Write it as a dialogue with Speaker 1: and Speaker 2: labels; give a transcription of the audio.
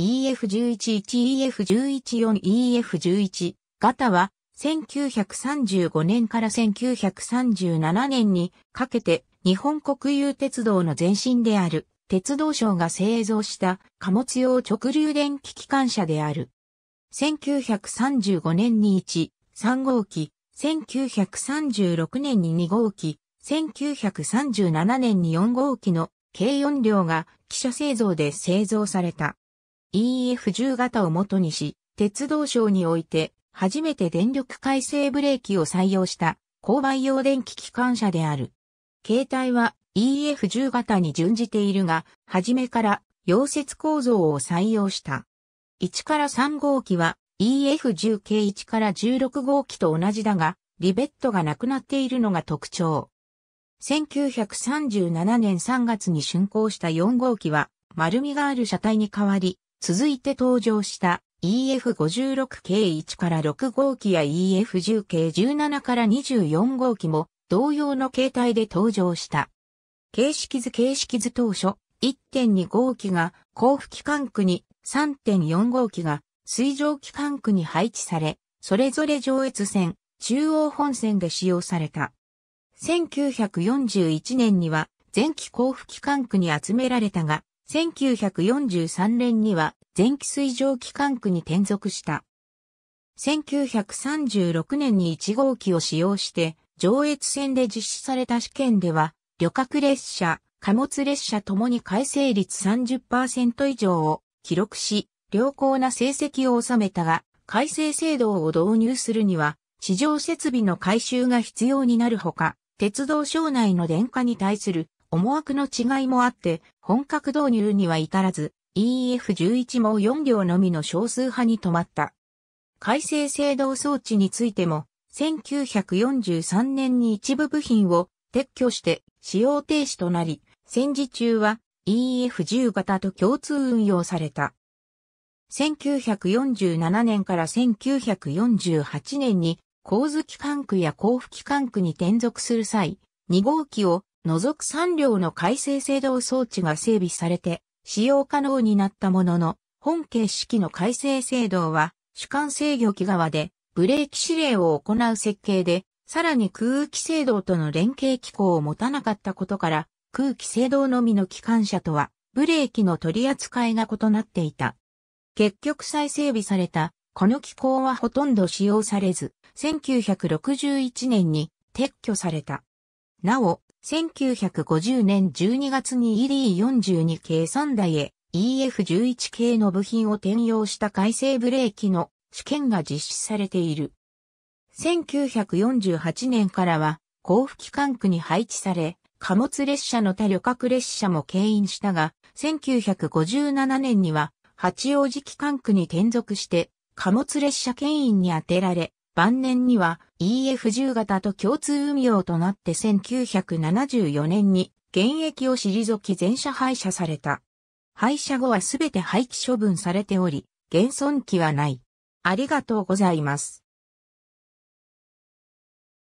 Speaker 1: EF11、1 EF114、EF11 型は1935年から1937年にかけて日本国有鉄道の前身である鉄道省が製造した貨物用直流電気機関車である。1935年に1、3号機、1936年に2号機、1937年に4号機の計4両が汽車製造で製造された。EF10 型を元にし、鉄道省において初めて電力改正ブレーキを採用した購買用電気機関車である。携帯は EF10 型に準じているが、初めから溶接構造を採用した。1から3号機は EF10 k 1から16号機と同じだが、リベットがなくなっているのが特徴。1937年3月に竣工した4号機は丸みがある車体に変わり、続いて登場した EF56 k 1から6号機や EF10 k 17から24号機も同様の形態で登場した。形式図形式図当初、1.2号機が交付機関区に3.4号機が水上機関区に配置され、それぞれ上越線、中央本線で使用された。1941年には前期交付機関区に集められたが、1943年には前期水上機関区に転属した。1936年に1号機を使用して、上越線で実施された試験では、旅客列車、貨物列車ともに改正率30%以上を記録し、良好な成績を収めたが、改正制度を導入するには、地上設備の改修が必要になるほか、鉄道省内の電化に対する思惑の違いもあって、本格導入には至らず、EF11 も4両のみの少数派に止まった。改正制動装置についても、1943年に一部部品を撤去して使用停止となり、戦時中は EF10 型と共通運用された。1947年から1948年に、神機関区や交付機関区に転属する際、2号機を除く3両の改正制動装置が整備されて使用可能になったものの、本形式の改正制動は主管制御機側でブレーキ指令を行う設計で、さらに空気制動との連携機構を持たなかったことから、空気制動のみの機関車とはブレーキの取り扱いが異なっていた。結局再整備されたこの機構はほとんど使用されず、1961年に撤去された。なお、1950年12月に ED42 系3台へ EF11 系の部品を転用した改正ブレーキの試験が実施されている。1948年からは交付機関区に配置され、貨物列車の他旅客列車も牽引したが、1957年には八王子機関区に転属して貨物列車牽引に当てられ、晩年には EF10 型と共通運用となって1974年に現役を退き全車廃車された。廃車後はすべて廃棄処分されており、現存機はない。ありがとうございます。